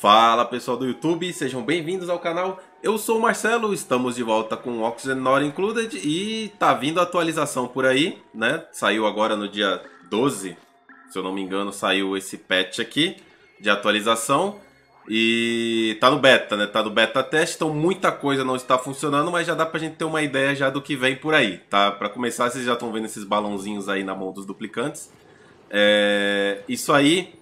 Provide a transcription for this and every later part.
Fala pessoal do YouTube, sejam bem-vindos ao canal. Eu sou o Marcelo, estamos de volta com Oxygen Not Included e tá vindo atualização por aí, né? Saiu agora no dia 12, se eu não me engano, saiu esse patch aqui de atualização. E tá no beta, né? Tá no beta teste, então muita coisa não está funcionando, mas já dá pra gente ter uma ideia já do que vem por aí, tá? Pra começar, vocês já estão vendo esses balãozinhos aí na mão dos duplicantes. É... Isso aí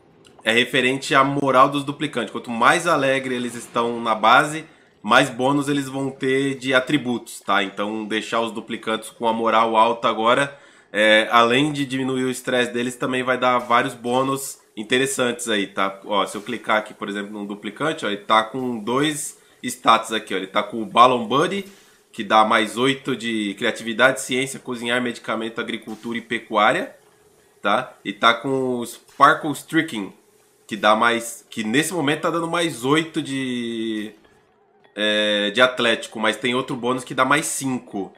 é referente à moral dos duplicantes. Quanto mais alegre eles estão na base, mais bônus eles vão ter de atributos, tá? Então deixar os duplicantes com a moral alta agora, é, além de diminuir o estresse deles, também vai dar vários bônus interessantes aí, tá? Ó, se eu clicar aqui, por exemplo, num duplicante, ó, ele tá com dois status aqui, ó. Ele tá com o Ballon Buddy, que dá mais 8 de criatividade, ciência, cozinhar, medicamento, agricultura e pecuária, tá? E tá com o Sparkle Streaking, que dá mais. Que nesse momento tá dando mais 8 de. É, de Atlético, mas tem outro bônus que dá mais 5.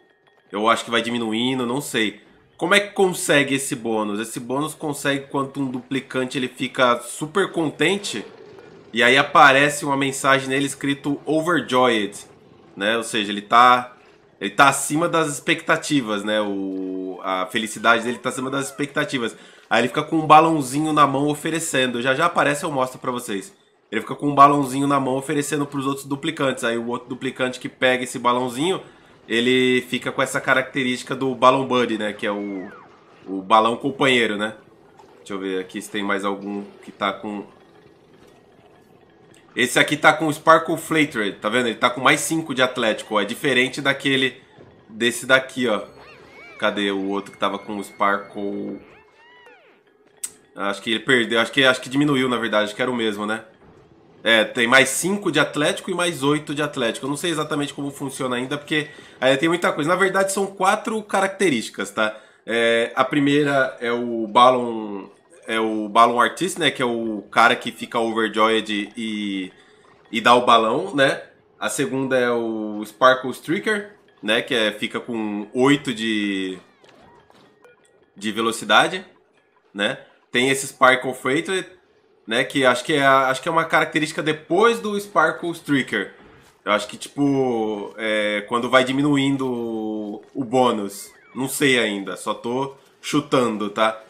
Eu acho que vai diminuindo, não sei. Como é que consegue esse bônus? Esse bônus consegue quando um duplicante ele fica super contente e aí aparece uma mensagem nele escrito Overjoyed, né? Ou seja, ele tá, ele tá acima das expectativas, né? O, a felicidade dele tá acima das expectativas. Aí ele fica com um balãozinho na mão oferecendo. Já já aparece, eu mostro para vocês. Ele fica com um balãozinho na mão oferecendo para os outros duplicantes. Aí o outro duplicante que pega esse balãozinho, ele fica com essa característica do balão buddy, né? Que é o, o balão companheiro, né? Deixa eu ver aqui se tem mais algum que tá com... Esse aqui tá com Sparkle Flater, tá vendo? Ele tá com mais 5 de Atlético, ó. É diferente daquele... Desse daqui, ó. Cadê o outro que tava com Sparkle... Acho que ele perdeu, acho que, acho que diminuiu, na verdade, acho que era o mesmo, né? É, tem mais 5 de Atlético e mais 8 de Atlético. Eu não sei exatamente como funciona ainda, porque aí tem muita coisa. Na verdade, são quatro características, tá? É, a primeira é o Balon. É o Balon Artist, né? Que é o cara que fica overjoyed e, e dá o balão, né? A segunda é o Sparkle Streaker, né? Que é, fica com 8 de, de velocidade, né? tem esse Sparkle Freighter, né? Que acho que é, acho que é uma característica depois do Sparkle Streaker. Eu acho que, tipo, é, quando vai diminuindo o, o bônus. Não sei ainda, só tô chutando, tá?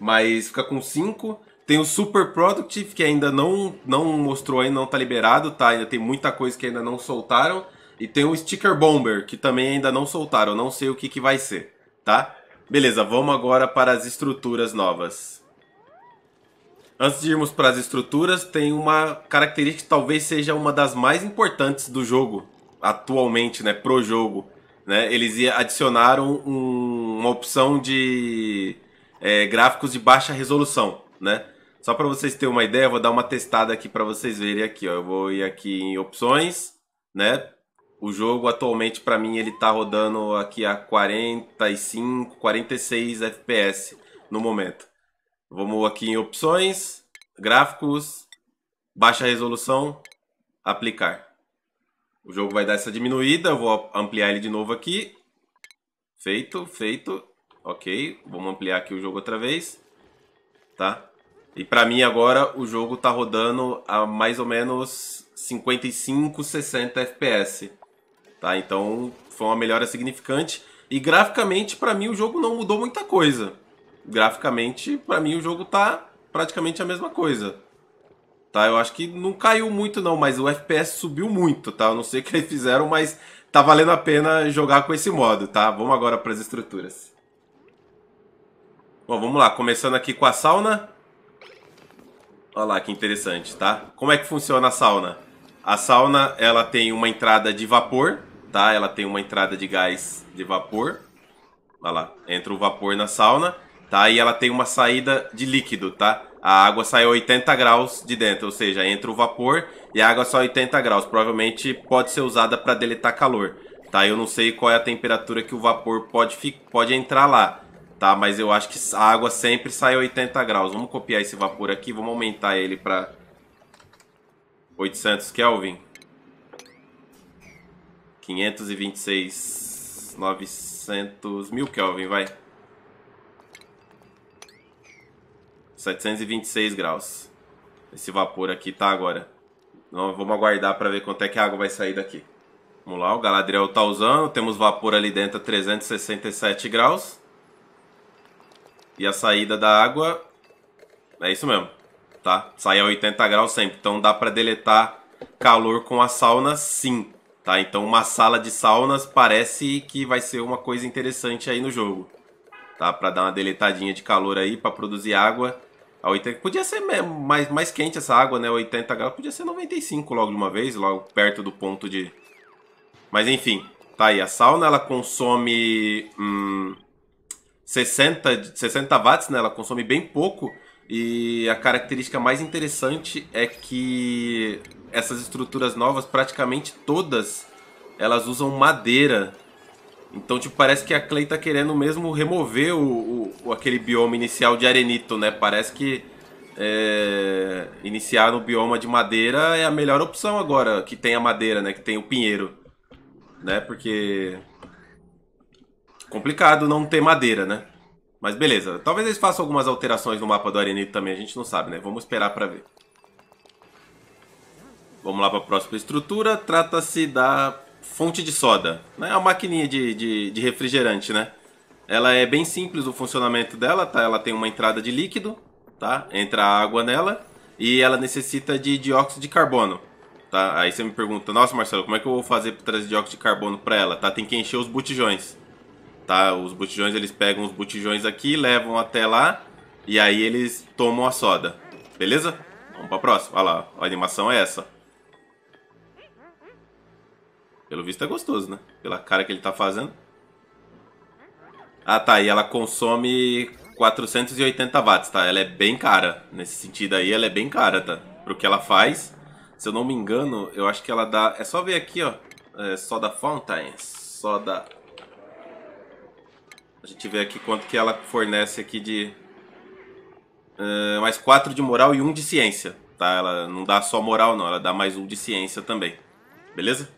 Mas fica com 5. Tem o Super Productive, que ainda não, não mostrou ainda, não tá liberado, tá? Ainda tem muita coisa que ainda não soltaram. E tem o Sticker Bomber, que também ainda não soltaram, não sei o que, que vai ser, tá? Beleza, vamos agora para as estruturas novas. Antes de irmos para as estruturas, tem uma característica que talvez seja uma das mais importantes do jogo, atualmente, né, pro jogo. Né? Eles adicionaram um, uma opção de é, gráficos de baixa resolução, né? Só para vocês terem uma ideia, eu vou dar uma testada aqui para vocês verem aqui, ó. Eu vou ir aqui em opções, né? O jogo atualmente para mim ele tá rodando aqui a 45, 46 FPS no momento. Vamos aqui em opções, gráficos, baixa resolução, aplicar. O jogo vai dar essa diminuída, eu vou ampliar ele de novo aqui. Feito, feito. Ok, vamos ampliar aqui o jogo outra vez. Tá? E para mim agora o jogo está rodando a mais ou menos 55, 60 FPS. Tá? Então foi uma melhora significante. E graficamente para mim o jogo não mudou muita coisa graficamente, para mim o jogo tá praticamente a mesma coisa. Tá? Eu acho que não caiu muito não, mas o FPS subiu muito, tá? Eu não sei o que eles fizeram, mas tá valendo a pena jogar com esse modo, tá? Vamos agora para as estruturas. Bom, vamos lá, começando aqui com a sauna. Olha lá que interessante, tá? Como é que funciona a sauna? A sauna, ela tem uma entrada de vapor, tá? Ela tem uma entrada de gás de vapor. Olha lá, entra o vapor na sauna tá? E ela tem uma saída de líquido, tá? A água sai a 80 graus de dentro, ou seja, entra o vapor e a água só a 80 graus. Provavelmente pode ser usada para deletar calor, tá? Eu não sei qual é a temperatura que o vapor pode, pode entrar lá, tá? Mas eu acho que a água sempre sai a 80 graus. Vamos copiar esse vapor aqui, vamos aumentar ele para 800 Kelvin. 526, 900, mil Kelvin, vai. 726 graus. Esse vapor aqui tá agora. Então, vamos aguardar para ver quanto é que a água vai sair daqui. Vamos lá, o Galadriel tá usando. Temos vapor ali dentro a 367 graus. E a saída da água... É isso mesmo, tá? Sai a 80 graus sempre. Então dá para deletar calor com a sauna sim, tá? Então uma sala de saunas parece que vai ser uma coisa interessante aí no jogo. Tá? Para dar uma deletadinha de calor aí, para produzir água a 80. Podia ser mais, mais quente essa água, né? 80 graus. Podia ser 95 logo de uma vez, logo perto do ponto de. Mas enfim, tá aí. A sauna ela consome hum, 60, 60 watts, né? Ela consome bem pouco. E a característica mais interessante é que essas estruturas novas, praticamente todas, elas usam madeira então, tipo, parece que a Clay tá querendo mesmo remover o, o aquele bioma inicial de arenito, né? Parece que é, iniciar no bioma de madeira é a melhor opção agora, que tem a madeira, né? Que tem o pinheiro, né? Porque... Complicado não ter madeira, né? Mas beleza, talvez eles façam algumas alterações no mapa do arenito também, a gente não sabe, né? Vamos esperar pra ver. Vamos lá pra próxima estrutura, trata-se da fonte de soda. Né? uma maquininha de, de, de, refrigerante, né? Ela é bem simples o funcionamento dela, tá? Ela tem uma entrada de líquido, tá? Entra água nela e ela necessita de dióxido de carbono, tá? Aí você me pergunta, nossa Marcelo, como é que eu vou fazer para trazer dióxido de carbono para ela? Tá? Tem que encher os botijões, tá? Os botijões, eles pegam os botijões aqui, levam até lá e aí eles tomam a soda, beleza? Vamos para próxima. Olha lá, a animação é essa. Pelo visto é gostoso, né? Pela cara que ele tá fazendo. Ah, tá. E ela consome 480 watts, tá? Ela é bem cara. Nesse sentido aí, ela é bem cara, tá? Pro que ela faz. Se eu não me engano, eu acho que ela dá... É só ver aqui, ó. É soda só Soda... A gente vê aqui quanto que ela fornece aqui de... Uh, mais 4 de moral e 1 um de ciência, tá? Ela não dá só moral, não. Ela dá mais um de ciência também. Beleza?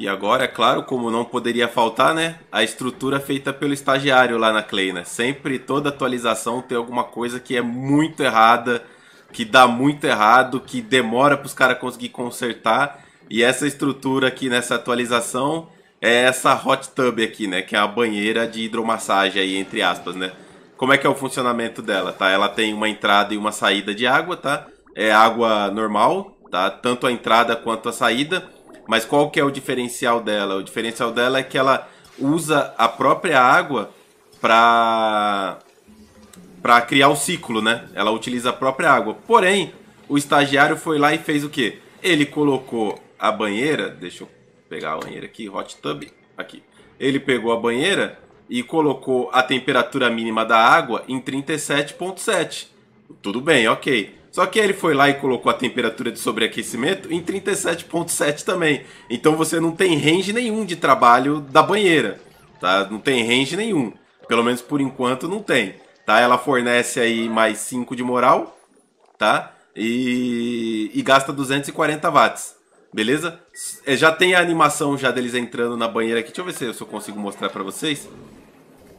E agora, é claro, como não poderia faltar, né? A estrutura feita pelo estagiário lá na Kleina. né? Sempre, toda atualização tem alguma coisa que é muito errada, que dá muito errado, que demora para os caras conseguir consertar. E essa estrutura aqui nessa atualização é essa hot tub aqui, né? Que é a banheira de hidromassagem aí, entre aspas, né? Como é que é o funcionamento dela, tá? Ela tem uma entrada e uma saída de água, tá? É água normal, tá? Tanto a entrada quanto a saída mas qual que é o diferencial dela? O diferencial dela é que ela usa a própria água para para criar o ciclo, né? Ela utiliza a própria água. Porém, o estagiário foi lá e fez o quê? Ele colocou a banheira, deixa eu pegar a banheira aqui, hot tub aqui. Ele pegou a banheira e colocou a temperatura mínima da água em 37.7. Tudo bem, OK. Só que ele foi lá e colocou a temperatura de sobreaquecimento em 37.7 também. Então você não tem range nenhum de trabalho da banheira, tá? Não tem range nenhum. Pelo menos por enquanto não tem, tá? Ela fornece aí mais 5 de moral, tá? E, e gasta 240 watts, beleza? É, já tem a animação já deles entrando na banheira aqui. Deixa eu ver se eu consigo mostrar para vocês.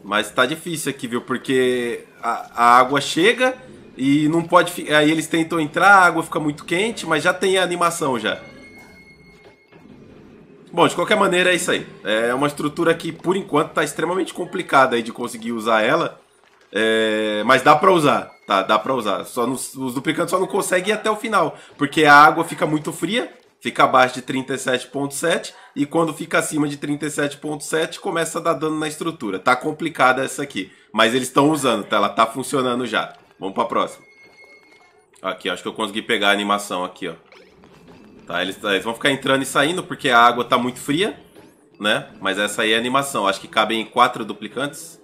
Mas tá difícil aqui, viu? Porque a, a água chega e não pode. Aí eles tentam entrar, a água fica muito quente, mas já tem a animação já. Bom, de qualquer maneira é isso aí. É uma estrutura que por enquanto está extremamente complicada aí de conseguir usar ela. É... mas dá para usar, tá? Dá para usar. Só nos os duplicantes só não conseguem ir até o final, porque a água fica muito fria, fica abaixo de 37.7 e quando fica acima de 37.7 começa a dar dano na estrutura. Tá complicada essa aqui, mas eles estão usando, tá? Ela tá funcionando já. Vamos pra próxima. Aqui, acho que eu consegui pegar a animação aqui, ó. Tá, eles, eles vão ficar entrando e saindo porque a água tá muito fria, né? Mas essa aí é a animação. Acho que cabem quatro duplicantes.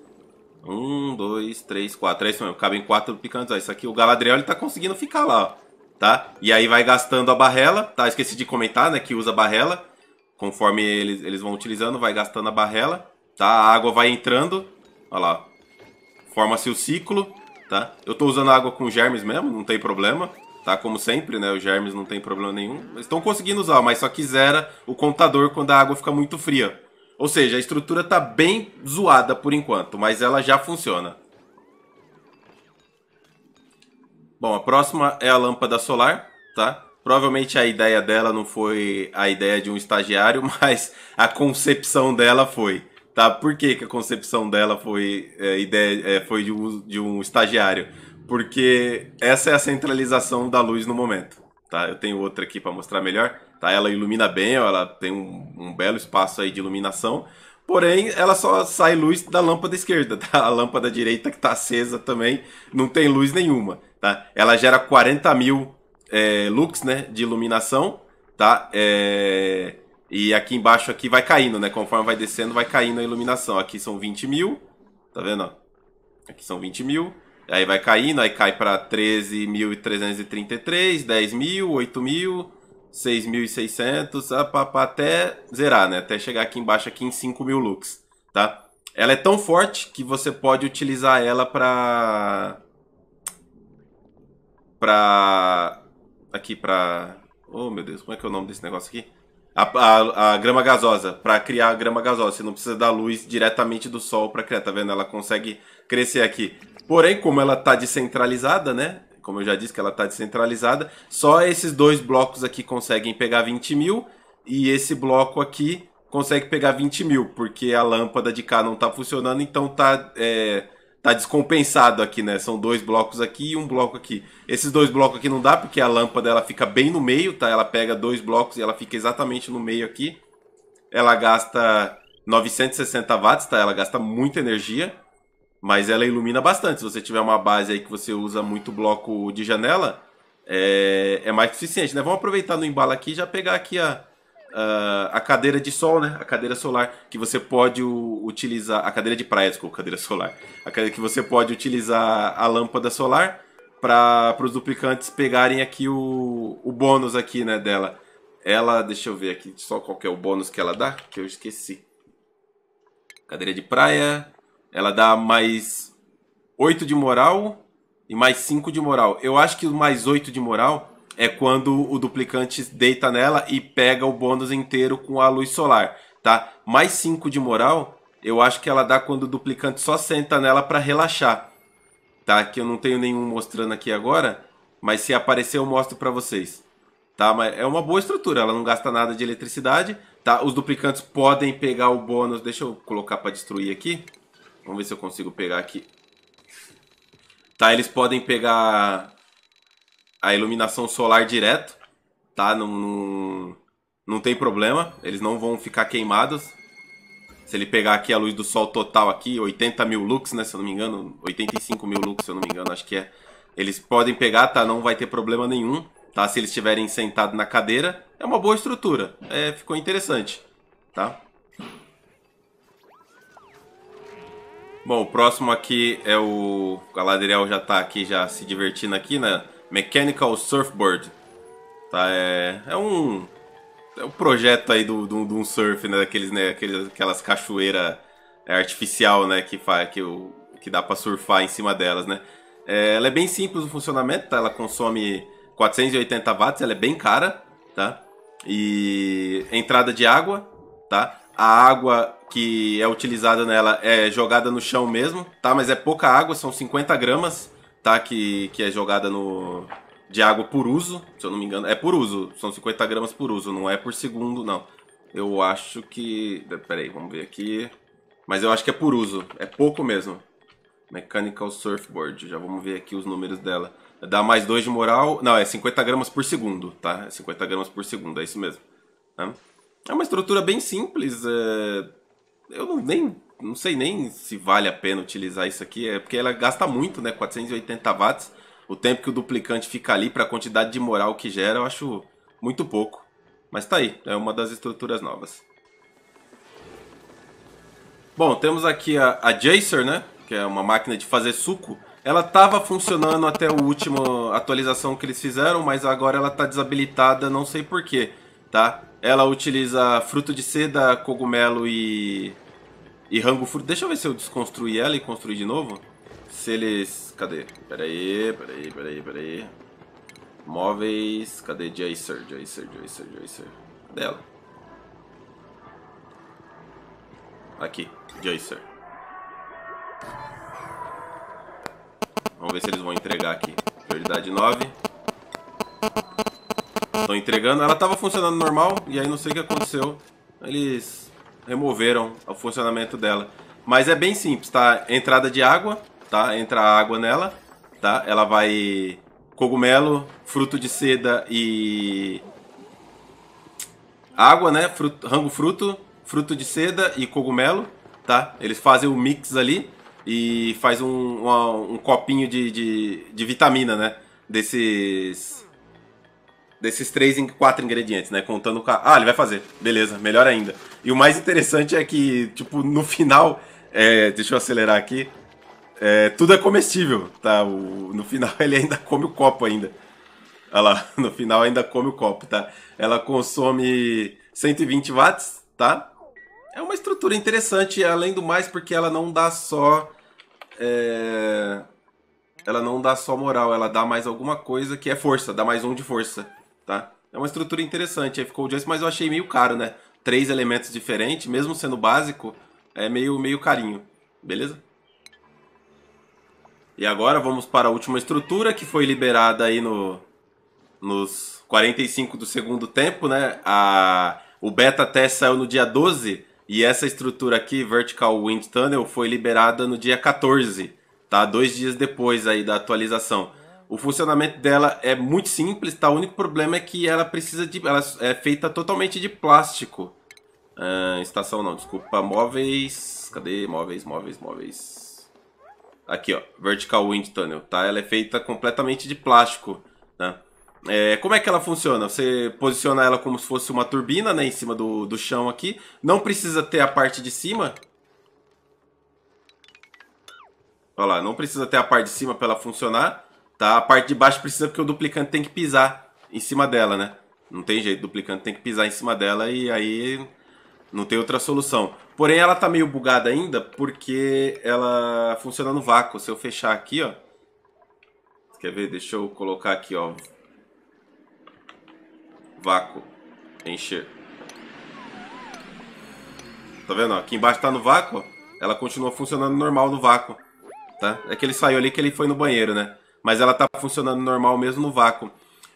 Um, dois, três, quatro. É isso mesmo, cabem quatro duplicantes. Ó, isso aqui, o Galadriel, ele tá conseguindo ficar lá, ó. Tá? E aí vai gastando a barrela, tá? Esqueci de comentar, né, que usa barrela. Conforme eles, eles vão utilizando, vai gastando a barrela, tá? A água vai entrando, ó lá. Forma-se o ciclo, tá? Eu estou usando água com germes mesmo, não tem problema, tá? Como sempre, né? Os germes não tem problema nenhum. Estão conseguindo usar, mas só que zera o contador quando a água fica muito fria. Ou seja, a estrutura está bem zoada por enquanto, mas ela já funciona. Bom, a próxima é a lâmpada solar, tá? Provavelmente a ideia dela não foi a ideia de um estagiário, mas a concepção dela foi tá? Por que, que a concepção dela foi é, ideia é, foi de um, de um estagiário? Porque essa é a centralização da luz no momento, tá? Eu tenho outra aqui para mostrar melhor, tá? Ela ilumina bem, ela tem um, um belo espaço aí de iluminação, Porém, ela só sai luz da lâmpada esquerda, tá? A lâmpada direita que está acesa também não tem luz nenhuma, tá? Ela gera 40 mil é, lux, né, de iluminação, tá? É... E aqui embaixo aqui vai caindo, né? Conforme vai descendo, vai caindo a iluminação. Aqui são 20 mil, tá vendo? Aqui são 20 mil. Aí vai caindo, aí cai para 13.333, 10 mil, 8 mil, 6.600, até zerar, né? Até chegar aqui embaixo aqui em 5 mil lux, tá? Ela é tão forte que você pode utilizar ela pra... Pra... Aqui pra... Oh, meu Deus, como é que é o nome desse negócio aqui? a, a, a grama gasosa para criar a grama gasosa. Você não precisa da luz diretamente do sol para criar, tá vendo? Ela consegue crescer aqui. Porém, como ela está descentralizada, né? Como eu já disse que ela está descentralizada, só esses dois blocos aqui conseguem pegar 20 mil e esse bloco aqui consegue pegar 20 mil, porque a lâmpada de cá não está funcionando, então tá. É tá descompensado aqui, né? São dois blocos aqui e um bloco aqui. Esses dois blocos aqui não dá porque a lâmpada ela fica bem no meio, tá? Ela pega dois blocos e ela fica exatamente no meio aqui. Ela gasta 960 watts, tá? Ela gasta muita energia, mas ela ilumina bastante. Se você tiver uma base aí que você usa muito bloco de janela, é, é mais que suficiente, né? Vamos aproveitar no embalo aqui e já pegar aqui a, Uh, a cadeira de sol, né? A cadeira solar que você pode utilizar, a cadeira de praia, desculpa, cadeira solar, a cadeira que você pode utilizar a lâmpada solar para os duplicantes pegarem aqui o, o bônus aqui, né? Dela, ela, deixa eu ver aqui, só qual que é o bônus que ela dá, que eu esqueci. Cadeira de praia, ela dá mais 8 de moral e mais 5 de moral. Eu acho que o mais 8 de moral é quando o duplicante deita nela e pega o bônus inteiro com a luz solar, tá? Mais 5 de moral, eu acho que ela dá quando o duplicante só senta nela para relaxar, tá? Que eu não tenho nenhum mostrando aqui agora, mas se aparecer eu mostro para vocês. Tá, mas é uma boa estrutura, ela não gasta nada de eletricidade, tá? Os duplicantes podem pegar o bônus, deixa eu colocar para destruir aqui. Vamos ver se eu consigo pegar aqui. Tá, eles podem pegar a iluminação solar direto, tá? Não, não, não tem problema, eles não vão ficar queimados. Se ele pegar aqui a luz do sol total aqui, 80 mil lux, né? Se eu não me engano, 85 mil lux, se eu não me engano, acho que é. Eles podem pegar, tá? Não vai ter problema nenhum, tá? Se eles estiverem sentados na cadeira, é uma boa estrutura. É, ficou interessante, tá? Bom, o próximo aqui é o Galadriel já tá aqui, já se divertindo aqui, né? Mechanical Surfboard. Tá, é, é um. É um projeto aí de do, do, do um surf, né? Daqueles, né? Aqueles, aquelas cachoeiras é, artificial, né? Que, fa, que, o, que dá para surfar em cima delas, né? É, ela é bem simples o funcionamento, tá? Ela consome 480 watts, ela é bem cara, tá? E entrada de água, tá? A água que é utilizada nela é jogada no chão mesmo, tá? Mas é pouca água, são 50 gramas tá? Que, que é jogada no de água por uso, se eu não me engano. É por uso, são 50 gramas por uso, não é por segundo, não. Eu acho que... Peraí, vamos ver aqui. Mas eu acho que é por uso, é pouco mesmo. Mechanical Surfboard, já vamos ver aqui os números dela. Dá mais 2 de moral... Não, é 50 gramas por segundo, tá? É 50 gramas por segundo, é isso mesmo. Tá? É uma estrutura bem simples, é... Eu não, nem não sei nem se vale a pena utilizar isso aqui, é porque ela gasta muito, né? 480 watts. O tempo que o duplicante fica ali para a quantidade de moral que gera, eu acho muito pouco. Mas tá aí, é uma das estruturas novas. Bom, temos aqui a, a Jacer, né? Que é uma máquina de fazer suco. Ela estava funcionando até a última atualização que eles fizeram, mas agora ela está desabilitada, não sei porquê, tá? Ela utiliza fruto de seda, cogumelo e e Rango Furo, deixa eu ver se eu desconstruir ela e construir de novo. Se eles... Cadê? Peraí, peraí, peraí, peraí. Móveis... Cadê Jacer, Jacer, Jacer, Jacer? Cadê ela? Aqui, Jacer. Vamos ver se eles vão entregar aqui. Prioridade 9. Estão entregando. Ela estava funcionando normal e aí não sei o que aconteceu. Eles removeram o funcionamento dela. Mas é bem simples, tá? Entrada de água, tá? Entra água nela, tá? Ela vai cogumelo, fruto de seda e água, né? Fruto, rango fruto, fruto de seda e cogumelo, tá? Eles fazem o mix ali e faz um, uma, um copinho de, de, de vitamina, né? Desses Desses três, quatro ingredientes, né? Contando com a... Ah, ele vai fazer. Beleza, melhor ainda. E o mais interessante é que, tipo, no final... É, deixa eu acelerar aqui. É, tudo é comestível, tá? O, no final ele ainda come o copo ainda. Olha lá, no final ainda come o copo, tá? Ela consome 120 watts, tá? É uma estrutura interessante, além do mais, porque ela não dá só... É... Ela não dá só moral, ela dá mais alguma coisa que é força, dá mais um de força tá? É uma estrutura interessante, aí ficou o Just, mas eu achei meio caro, né? Três elementos diferentes, mesmo sendo básico, é meio, meio carinho, beleza? E agora vamos para a última estrutura que foi liberada aí no, nos 45 do segundo tempo, né? A, o beta test saiu no dia 12 e essa estrutura aqui, Vertical Wind Tunnel, foi liberada no dia 14, tá? Dois dias depois aí da atualização. O funcionamento dela é muito simples, tá? O único problema é que ela precisa de... Ela é feita totalmente de plástico. Uh, estação não, desculpa. Móveis... Cadê? Móveis, móveis, móveis. Aqui, ó. Vertical Wind Tunnel, tá? Ela é feita completamente de plástico, né? É, como é que ela funciona? Você posiciona ela como se fosse uma turbina, né? Em cima do, do chão aqui. Não precisa ter a parte de cima. Olha lá, não precisa ter a parte de cima para ela funcionar tá? A parte de baixo precisa porque o duplicante tem que pisar em cima dela, né? Não tem jeito, o duplicante tem que pisar em cima dela e aí não tem outra solução. Porém, ela tá meio bugada ainda porque ela funciona no vácuo. Se eu fechar aqui, ó. Quer ver? Deixa eu colocar aqui, ó. Vácuo. Encher. Tá vendo? Ó? Aqui embaixo tá no vácuo. Ela continua funcionando normal no vácuo. Tá? É que ele saiu ali que ele foi no banheiro, né? mas ela está funcionando normal mesmo no vácuo.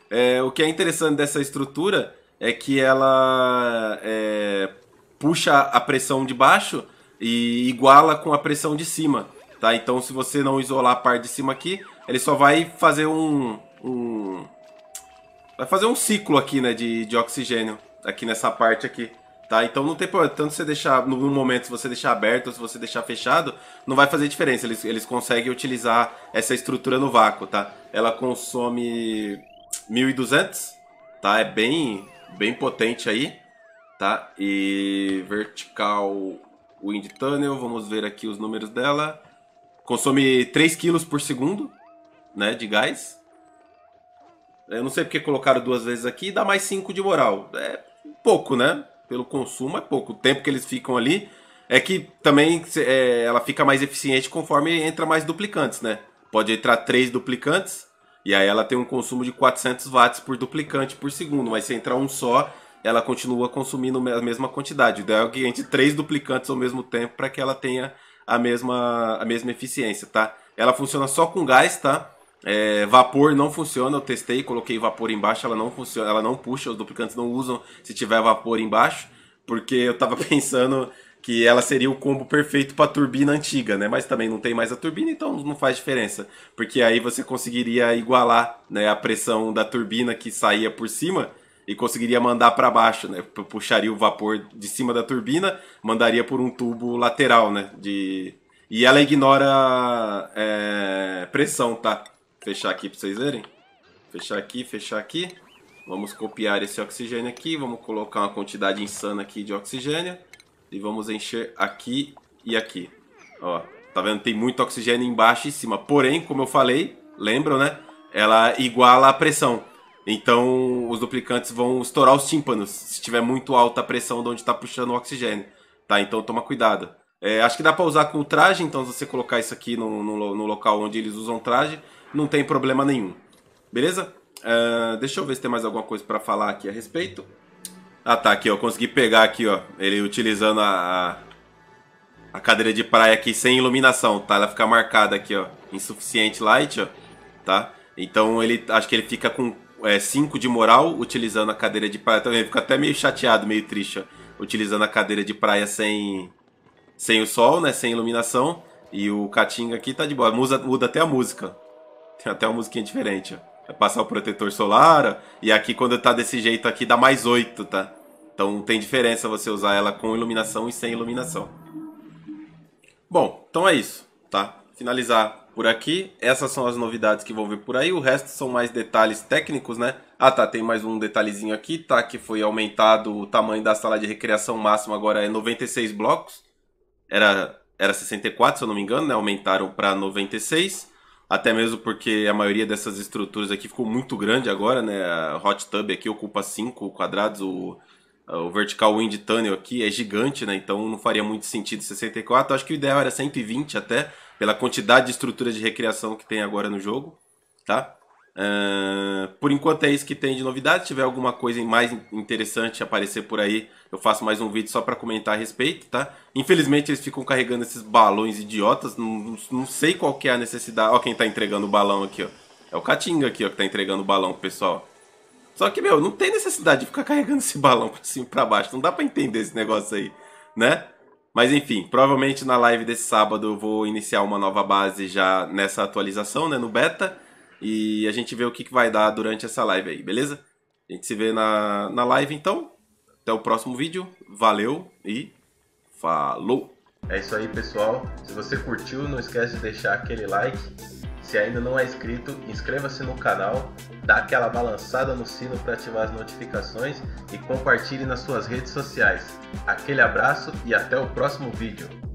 É, o que é interessante dessa estrutura é que ela é, puxa a pressão de baixo e iguala com a pressão de cima. Tá? Então, se você não isolar a parte de cima aqui, ele só vai fazer um, um vai fazer um ciclo aqui né, de, de oxigênio, aqui nessa parte aqui. Tá? Então não tem problema, tanto você deixar num momento se você deixar aberto ou se você deixar fechado, não vai fazer diferença. Eles, eles conseguem utilizar essa estrutura no vácuo, tá? Ela consome 1200, tá? É bem bem potente aí, tá? E vertical wind tunnel, vamos ver aqui os números dela. Consome 3 kg por segundo, né, de gás. Eu não sei porque colocaram duas vezes aqui, dá mais 5 de moral. É pouco, né? pelo consumo é pouco. O tempo que eles ficam ali é que também é, ela fica mais eficiente conforme entra mais duplicantes, né? Pode entrar três duplicantes e aí ela tem um consumo de 400 watts por duplicante por segundo, mas se entrar um só, ela continua consumindo a mesma quantidade. O ideal é que entre três duplicantes ao mesmo tempo para que ela tenha a mesma, a mesma eficiência, tá? Ela funciona só com gás, tá? É, vapor não funciona, eu testei, coloquei vapor embaixo, ela não funciona, ela não puxa, os duplicantes não usam se tiver vapor embaixo, porque eu tava pensando que ela seria o combo perfeito para turbina antiga, né? Mas também não tem mais a turbina, então não faz diferença, porque aí você conseguiria igualar, né, a pressão da turbina que saía por cima e conseguiria mandar para baixo, né? Puxaria o vapor de cima da turbina, mandaria por um tubo lateral, né? De e ela ignora é, pressão, tá? Fechar aqui para vocês verem. Fechar aqui, fechar aqui. Vamos copiar esse oxigênio aqui. Vamos colocar uma quantidade insana aqui de oxigênio. E vamos encher aqui e aqui. Ó, tá vendo? Tem muito oxigênio embaixo e em cima. Porém, como eu falei, lembram, né? Ela iguala a pressão. Então, os duplicantes vão estourar os tímpanos se tiver muito alta a pressão de onde está puxando o oxigênio. Tá? Então, toma cuidado. É, acho que dá para usar com o traje. Então, se você colocar isso aqui no, no, no local onde eles usam traje, não tem problema nenhum. Beleza? Uh, deixa eu ver se tem mais alguma coisa para falar aqui a respeito. Ah, tá, aqui, ó. Consegui pegar aqui, ó. Ele utilizando a, a cadeira de praia aqui sem iluminação, tá? Ela fica marcada aqui, ó. Insuficiente light, ó. Tá? Então ele acho que ele fica com 5 é, de moral utilizando a cadeira de praia. Então ele fica até meio chateado, meio triste, ó. Utilizando a cadeira de praia sem, sem o sol, né? Sem iluminação. E o Catinga aqui tá de boa. Musa, muda até a música. Tem até uma musiquinha diferente, ó. Vai é passar o protetor solar, ó. e aqui quando tá desse jeito aqui dá mais 8, tá? Então tem diferença você usar ela com iluminação e sem iluminação. Bom, então é isso, tá? Finalizar por aqui. Essas são as novidades que vão vir por aí. O resto são mais detalhes técnicos, né? Ah, tá, tem mais um detalhezinho aqui, tá? Que foi aumentado o tamanho da sala de recreação máximo, agora é 96 blocos. Era, era 64, se eu não me engano, né? Aumentaram para 96. Até mesmo porque a maioria dessas estruturas aqui ficou muito grande agora, né? A hot tub aqui ocupa 5 quadrados, o, o vertical wind tunnel aqui é gigante, né? Então não faria muito sentido 64. Acho que o ideal era 120 até, pela quantidade de estrutura de recreação que tem agora no jogo, tá? Uh, por enquanto é isso que tem de novidade. Se tiver alguma coisa mais interessante aparecer por aí, eu faço mais um vídeo só para comentar a respeito, tá? Infelizmente eles ficam carregando esses balões idiotas. Não, não sei qual que é a necessidade. Ó, quem tá entregando o balão aqui, ó. É o Catinga aqui, ó, que tá entregando o balão pessoal. Só que, meu, não tem necessidade de ficar carregando esse balão pra cima e baixo. Não dá pra entender esse negócio aí, né? Mas enfim, provavelmente na live desse sábado eu vou iniciar uma nova base já nessa atualização, né? No beta. E a gente vê o que, que vai dar durante essa live aí, beleza? A gente se vê na, na live então. Até o próximo vídeo. Valeu e falou! É isso aí, pessoal. Se você curtiu, não esquece de deixar aquele like. Se ainda não é inscrito, inscreva-se no canal, dá aquela balançada no sino para ativar as notificações e compartilhe nas suas redes sociais. Aquele abraço e até o próximo vídeo.